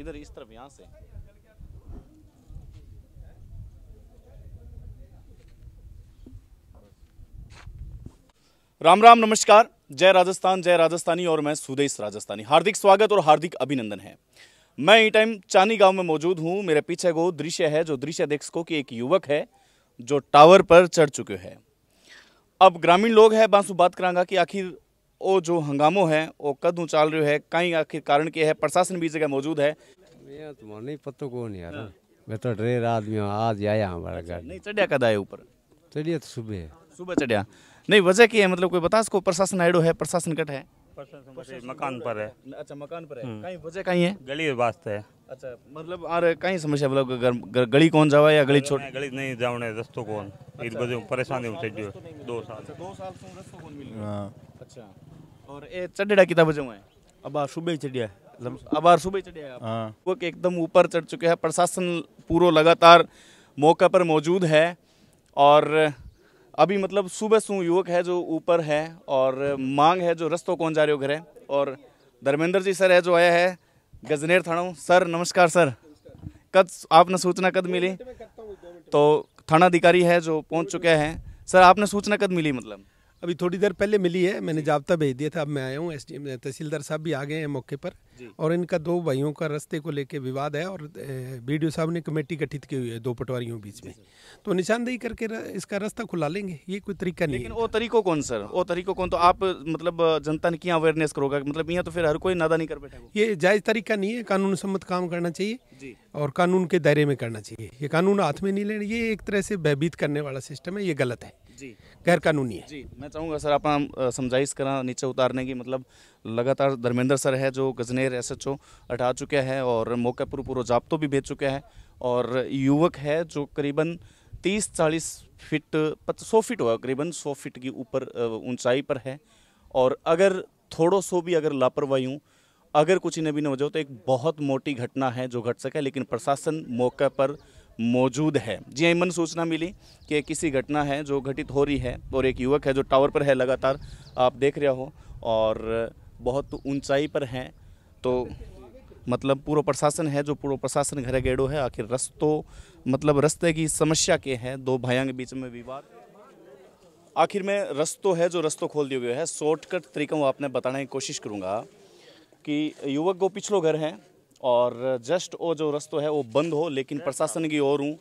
इधर इस तरफ यहाँ से राम राम नमस्कार जय राजस्थान जय राजस्थानी और मैं सुदेश राजस्थानी हार्दिक स्वागत और हार्दिक अभिनंदन है मैं ई टाइम चानी गांव में मौजूद हूं मेरे पीछे वो दृश्य है जो दृश्य देख सको कि एक युवक है जो टावर पर चढ़ चुके हैं अब ग्रामीण लोग है बांसु बात करांगा कि आखिर वो जो हंगामो है वो कदू चल रहे है कई आखिर कारण के है प्रशासन भी जगह मौजूद है तो नहीं यार मैं तो आदमी हूँ आज आया हमारा घर नहीं चढ़िया कद आए ऊपर चढ़िया तो सुबह सुबह चढ़िया नहीं वजह की है मतलब कोई बता प्रशासन है प्रशासन कट है मकान पर है अच्छा मकान पर है हम्म। वजह कहीं है गली वास्ते है अच्छा मतलब कहीं समस्या मतलब गली कौन जावा या गली छोटे गली नहीं जावने कौन अच्छा। परेशानी दो साल अच्छा, दो साल से कौन मिल हाँ। अच्छा और ए चढ़ेड़ा कितना बजे हुए अब आ सुबह ही चढ़िया अब सुबह चढ़िया हाँ वो एकदम ऊपर चढ़ चुके हैं प्रशासन पूरा लगातार मौका पर मौजूद है और अभी मतलब सुबह सु युवक है जो ऊपर है और मांग है जो रस्तों कौन जा रहे हो घर है और धर्मेंद्र जी सर है जो आया है गजनेर थाना सर नमस्कार सर कद आपने सूचना कद मिली तो थाना अधिकारी है जो पहुंच चुके हैं सर आपने सूचना कद मिली मतलब अभी थोड़ी देर पहले मिली है मैंने जाबता भेज दिया था अब मैं आया हूँ एस डी तहसीलदार साहब भी आ गए हैं मौके पर और इनका दो भाइयों का रास्ते को लेकर विवाद है और बी साहब ने कमेटी गठित की हुई है दो पटवारियों बीच में तो निशानदेही करके इसका रास्ता खुला लेंगे ये कोई तरीका नहीं लेकिन वो तरीको कौन सर वो तरीको कौन तो आप मतलब जनता ने क्या अवेयरनेस करोगा मतलब यहाँ तो फिर हर कोई नादा नहीं कर बैठा ये जायज़ तरीका नहीं है कानून सम्मत काम करना चाहिए और कानून के दायरे में करना चाहिए ये कानून हाथ में नहीं लेना ये एक तरह से भयभीत करने वाला सिस्टम है ये गलत है गैर कानूनी है जी मैं चाहूँगा सर आप समझाइश करा नीचे उतारने की मतलब लगातार धर्मेंद्र सर है जो गजनेर शहर एस एच ओ हटा चुका है और मौके पर पूरा जाप्तो भी भेज चुका है और युवक है जो करीबन तीस चालीस फिट सौ फीट होगा करीबन सौ फीट की ऊपर ऊंचाई पर है और अगर थोड़ो सो भी अगर लापरवाही हूँ अगर कुछ इन्हें भी न हो जाओ तो एक बहुत मोटी घटना है जो घट सके लेकिन प्रशासन मौके पर मौजूद है जी अमन हाँ, सूचना मिली कि किसी घटना है जो घटित हो रही है और एक युवक है जो टावर पर है लगातार आप देख रहे हो और बहुत ऊंचाई पर हैं तो मतलब पूर्व प्रशासन है जो पूर्व प्रशासन घरे गेड़ो है आखिर रस्तों मतलब रस्ते की समस्या के हैं दो भाइयों के बीच में विवाद आखिर में रस्तों है जो रस्तों खोल दिए गया हैं शॉर्टकट वो आपने बताने की कोशिश करूँगा कि युवक को पिछलो घर है और जस्ट वो जो रस्तो है वो बंद हो लेकिन प्रशासन की ओर हूँ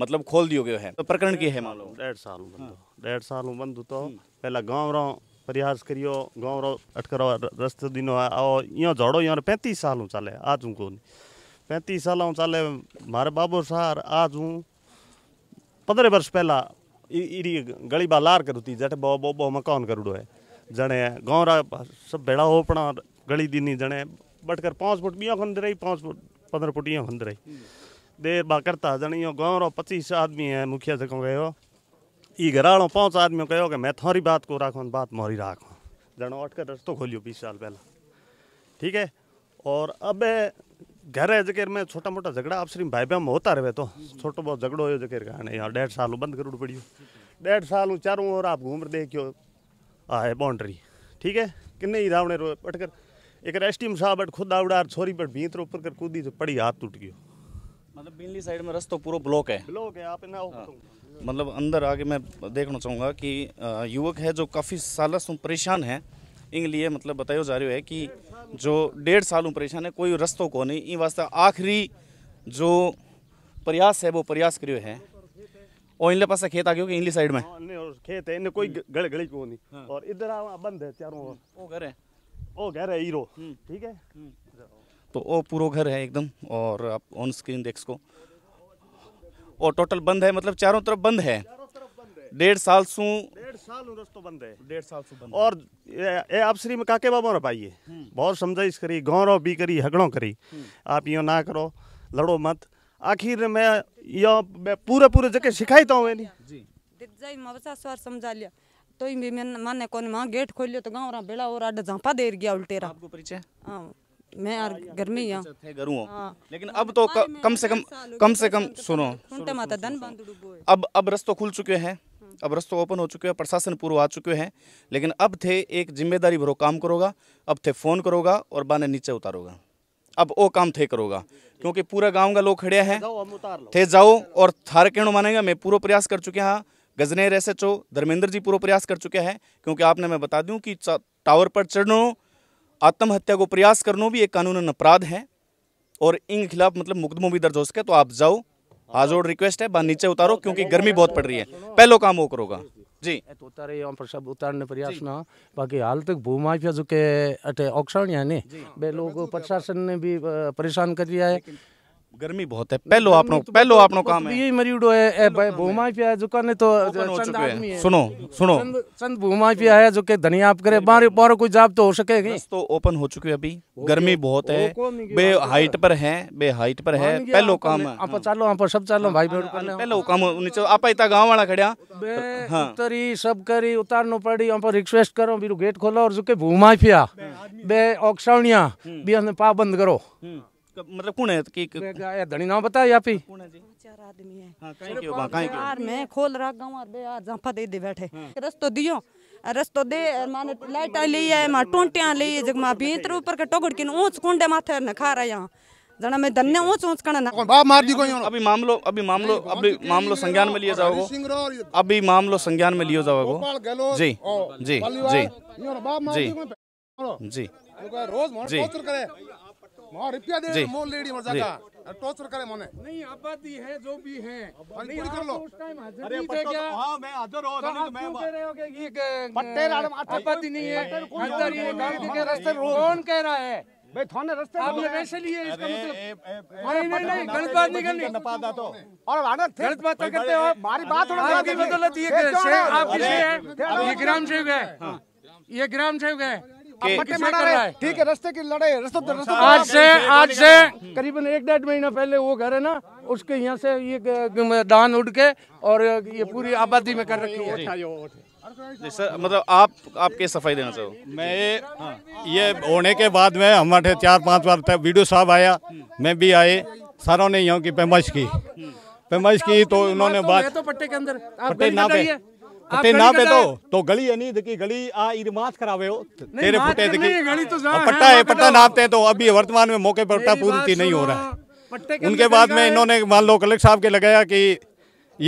मतलब खोल दिए गए है तो प्रकरण की है मान लो डेढ़ साल हाँ। डेढ़ साल बंद तो हम्म। पहला गाँव रहा प्रयास करियो गाँव रो अटकरो रस्ते दिन आओ यो झड़ो यहाँ पैंतीस साल हूँ चाले आज हूँ कोनी पैंतीस साल हूँ चाले मारे बाबू सार आज हूँ पंद्रह वर्ष पहला इरी गली बा लार करू थी जट बो बो मकान करूडो है जने गाँव रा सब भेड़ा हो अपना गली दिनी जने बटकर पाँच फुट बिया खंद रही पाँच फुट पंद्रह फुट यहाँ खंद रही दे बा करता जने यो गाँव रो पच्चीस आदमी है मुखिया जगह गए हो ई घराड़ो पांच आदमी कहो कि मैं थोड़ी बात को राखो बात मोरी राखो जनो अटकर रस्तो खोलियो बीस साल पहला ठीक है और अब घर है जगह में छोटा मोटा झगड़ा आप सिर्फ भाई बहन होता रहे तो छोटो बहुत झगड़ो हो जगह यहाँ डेढ़ साल बंद करूड़ पड़ी डेढ़ साल चारों ओर आप घूम रहे देखियो आए बाउंड्री ठीक है किन्ने ही रावण रो अटकर एक एसटीएम साहब बट खुद आवड़ा छोरी बट भीतर ऊपर कर कूदी तो पड़ी हाथ टूट गयो मतलब बिनली साइड में रस्तो पूरा ब्लॉक है ब्लॉक है आप ना मतलब अंदर आगे मैं देखना चाहूँगा कि युवक है जो काफ़ी साल से परेशान है इन लिए मतलब बताया जा रहा है कि जो डेढ़ साल परेशान है कोई रस्तों को नहीं इन वास्ते आखिरी जो प्रयास है वो प्रयास करो है और इनले पास खेत आ गए कि इनली साइड में हाँ, खेत है इनने कोई गड़ गड़ी को नहीं हाँ। और इधर बंद है चारों ओर ओ हम्म, घर है ओ घर है हीरो हम्म। ठीक है हम्म। तो वो पूरा घर है एकदम और आप ऑन स्क्रीन देख सको और टोटल बंद है मतलब चारों तरफ बंद है डेढ़ साल सू डेढ़ साल रस्तो बंद है डेढ़ साल सू बंद और आप आपसरी में काके बाबा रो पाइए हम्म। बहुत समझाइश करी गौरव भी करी हगड़ो करी हम्म। आप यो ना करो लड़ो मत आखिर मैं यो मैं पूरे पूरे जगह सिखाई तो हूँ जी मवसा समझा लिया हाँ तो ही मैंने माने कौन मां गेट खोल लियो तो गाँव रा बेड़ा और आडे झांपा देर गया उल्टेरा आपको परिचय हाँ मैं हाँ, यार घर में ही हूँ हाँ। लेकिन अब तो कम से कम कम से कम सुनो अब अब रस्तों खुल चुके हैं हाँ। अब रस्तों ओपन हो चुके हैं प्रशासन पूर्व आ चुके हैं लेकिन अब थे एक जिम्मेदारी भरो काम करोगा अब थे फ़ोन करोगा और बाने नीचे उतारोगा अब वो काम थे करोगा क्योंकि पूरा गांव का लोग खड़े हैं थे जाओ और थार कहणो मानेगा मैं पूरा प्रयास कर चुके हैं गजनेर एस एच धर्मेंद्र जी पूरा प्रयास कर चुके हैं क्योंकि आपने मैं बता दूँ कि टावर पर चढ़ो आत्महत्या को प्रयास करना भी एक कानूनन अपराध है और इन खिलाफ मतलब मुकदमो भी दर्ज हो सके तो आप जाओ आज और रिक्वेस्ट है बा नीचे उतारो क्योंकि गर्मी बहुत पड़ रही है पहलो काम वो करोगा जी तो उतारे यहाँ पर सब उतारने प्रयास ना बाकी हाल तक भूमाफिया जो के अटे ऑक्शन यानी बे लोग प्रशासन ने भी परेशान कर दिया है गर्मी बहुत है पहलो પહેલો આપનો तो पहलो આપનો કામ तो तो है यही उड़ो है ए भाई भूमा पिया है जो करने तो हो चुके हैं सुनो सुनो चंद भूमा पिया है जो के धनिया आप करे बारे बारे कोई जाप तो हो सके तो ओपन हो चुके अभी गर्मी बहुत है बे हाइट पर है बे हाइट पर है पहलो काम आप चलो आप सब चलो भाई बहन पहलो काम नीचे आप इतना गांव वाला खड़या हां उतरी सब करी उतारनो पड़ी आप रिक्वेस्ट करो बिरु गेट खोलो और जो के भूमा पिया बे ओक्षावणिया भी हम्म। पाबंद करो हम्म। मतलब कौन है तो धनी नाम बता या फिर कौन है जी चार आदमी हाँ, है हां बा यार मैं खोल रहा गांव और बे जाफा दे दे बैठे हाँ। दियो दे लाइट आ ली है मा टोंटियां ली है भीतर ऊपर के टोगड़ के ऊंच कुंडे माथे खा रहा यहां जना मैं धन्य ऊंच ऊंच करना बाप मार दी कोई अभी मामलो अभी मामलो अभी मामलो संज्ञान में लिए जाओगे अभी मामलो संज्ञान में लियो जाओगे जी जी जी जी जी रोज जी हाँ, रुपया दे मो लेडी करे मने नहीं आबादी है जो भी है कर लो तो- क्या हां मैं हाजिर हो तो तो मैं कह रहे हो कि पट्टे आबादी नहीं है अंदर ये के रास्ते कौन कह रहा है भाई रास्ते वैसे लिए इसका मतलब नहीं नहीं गलत बात नहीं करनी और गलत बात करते हो बात थोड़ा आपकी बदौलत ये ये ग्राम सेवक है ये ग्राम सेवक है हाँ। ठीक है रस्ते की लड़ाई रास्ता तो- तो- आज से हाँ, आज हाँ, से हाँ। करीबन एक डेढ़ महीना पहले वो घर है ना उसके यहाँ से ये दान उड़ के और ये पूरी आबादी में कर रखी है सर मतलब आप आप सफाई देना चाहो मैं ये ये होने के बाद में हमारे चार पांच बार तक वीडियो साहब आया मैं भी आए सारों ने यहाँ की पैमाइश की हम्म। पैमाइश की तो उन्होंने बात तो, तो पट्टे के अंदर पट्टे ना पे તે ના પેતો તો ગળી અની દકી ગली आ इरमात करावे हो तेरे फुटे देखी गली तो पट्टा है पट्टा नापते हैं तो अभी वर्तमान में मौके पर पट्टा पूर्ति नहीं हो रहा है उनके बाद में इन्होंने मान लो कलेक्टर साहब के लगाया कि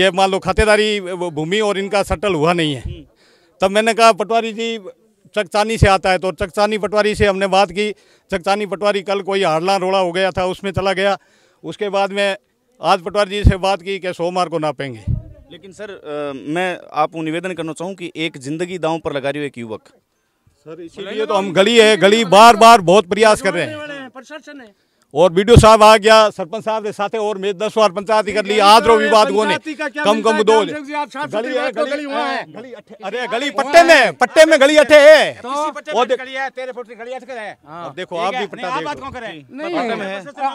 ये मान लो खातेदारी भूमि और इनका सटल हुआ नहीं है तब मैंने कहा पटवारी जी चकचानी से आता है तो चकचानी पटवारी से हमने बात की चकचानी पटवारी कल कोई हारला रोड़ा हो गया था उसमें चला गया उसके बाद में आज पटवारी जी से बात की कि सोमवार को नापेंगे लेकिन सर आ, मैं आपको निवेदन करना चाहूँ कि एक जिंदगी दांव पर लगा रही हो एक युवक सर इसीलिए तो हम गली है गली बार बार बहुत प्रयास कर रहे हैं प्रशासन है और वीडियो साहब आ गया सरपंच साहब के साथ और मैं दस बार पंचायत कर ली आज रो विवाद को ने कम कम दो गली है गली अरे गली पट्टे में पट्टे में गली अठे है तो और तेरे फुट गली है हाँ। हाँ। देखो आप भी पट्टा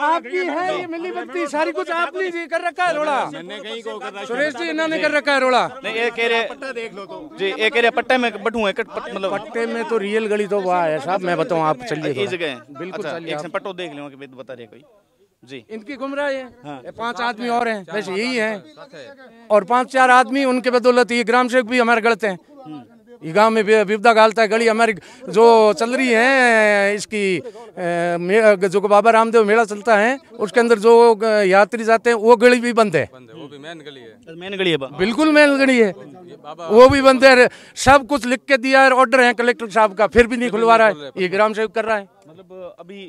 आपकी है ये मिली सारी कुछ आपने जी कर रखा है रोड़ा मैंने कहीं को कर रखा सुरेश जी इन्होंने कर रखा है रोड़ा नहीं ये कह रहे पट्टा देख लो तो जी ये कह रहे पट्टे में बटू है मतलब पट्टे में तो रियल गली तो वहां है साहब मैं बताऊं आप चलिए इस जगह बिल्कुल अच्छा, एक से पट्टो देख लेंगे बता रहे कोई जी इनकी गुमराह है हाँ। पांच आदमी और हैं बस यही है और पांच चार आदमी उनके बदौलत ये ग्राम सेवक भी हमारे गलत हैं हम्म। ये गांव में विपदा गालता है गली हमारी जो चल रही है इसकी जो बाबा रामदेव मेला चलता है उसके अंदर जो यात्री जाते हैं वो गली भी बंद है वो भी मेन गली है मेन गली है बिल्कुल मेन गली है वो भी बंद है सब कुछ लिख के दिया है ऑर्डर है कलेक्टर साहब का फिर भी नहीं खुलवा रहा है ये ग्राम सेवक कर रहा है मतलब अभी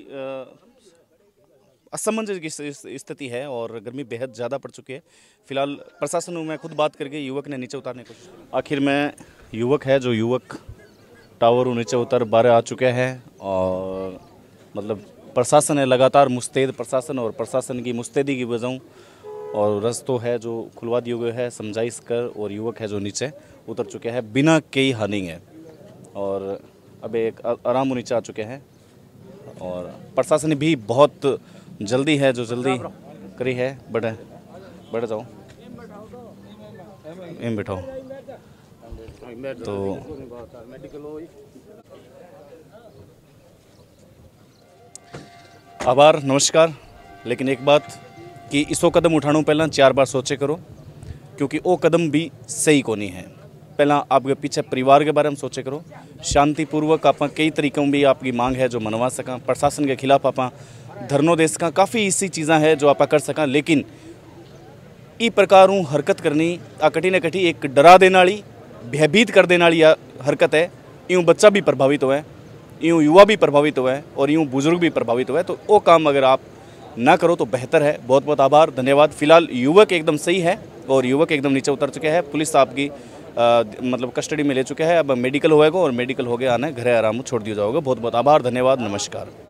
असमंजस की स्थिति है और गर्मी बेहद ज़्यादा पड़ चुकी है फिलहाल प्रशासन में खुद बात करके युवक ने नीचे उतारने को आखिर में युवक है जो युवक टावर नीचे उतर बारह आ चुके हैं और मतलब प्रशासन है लगातार मुस्तैद प्रशासन और प्रशासन की मुस्तैदी की वजह और रस्तों है जो खुलवा दिए गए हैं समझाइश कर और युवक है जो नीचे उतर चुके हैं बिना कई हानि है और अब एक आराम नीचे आ चुके हैं और प्रशासन भी बहुत जल्दी है जो जल्दी करी है बट बैठ जाओ एम बैठाओ तो आभार नमस्कार लेकिन एक बात कि इसो कदम उठाने पहला चार बार सोचे करो क्योंकि वो कदम भी सही नहीं है पहला आपके पीछे परिवार के बारे में सोचे करो शांतिपूर्वक आप कई तरीकों भी आपकी मांग है जो मनवा सका प्रशासन के खिलाफ आप दे का काफ़ी ऐसी चीज़ें हैं जो आप कर सकें लेकिन ई प्रकार हरकत करनी आ कठी ना कटी एक डरा देने वाली भयभीत कर देने वाली हरकत है यूँ बच्चा भी प्रभावित हुआ इं यूँ युवा भी प्रभावित हुआ और यूँ बुजुर्ग भी प्रभावित हुआ तो वो काम अगर आप ना करो तो बेहतर है बहुत बहुत आभार धन्यवाद फिलहाल युवक एकदम सही है और युवक एकदम नीचे उतर चुके हैं पुलिस साहब की आ, मतलब कस्टडी में ले चुके हैं अब मेडिकल होएगा और मेडिकल हो गया आना घर आराम छोड़ दिया जाओगे बहुत बहुत आभार धन्यवाद नमस्कार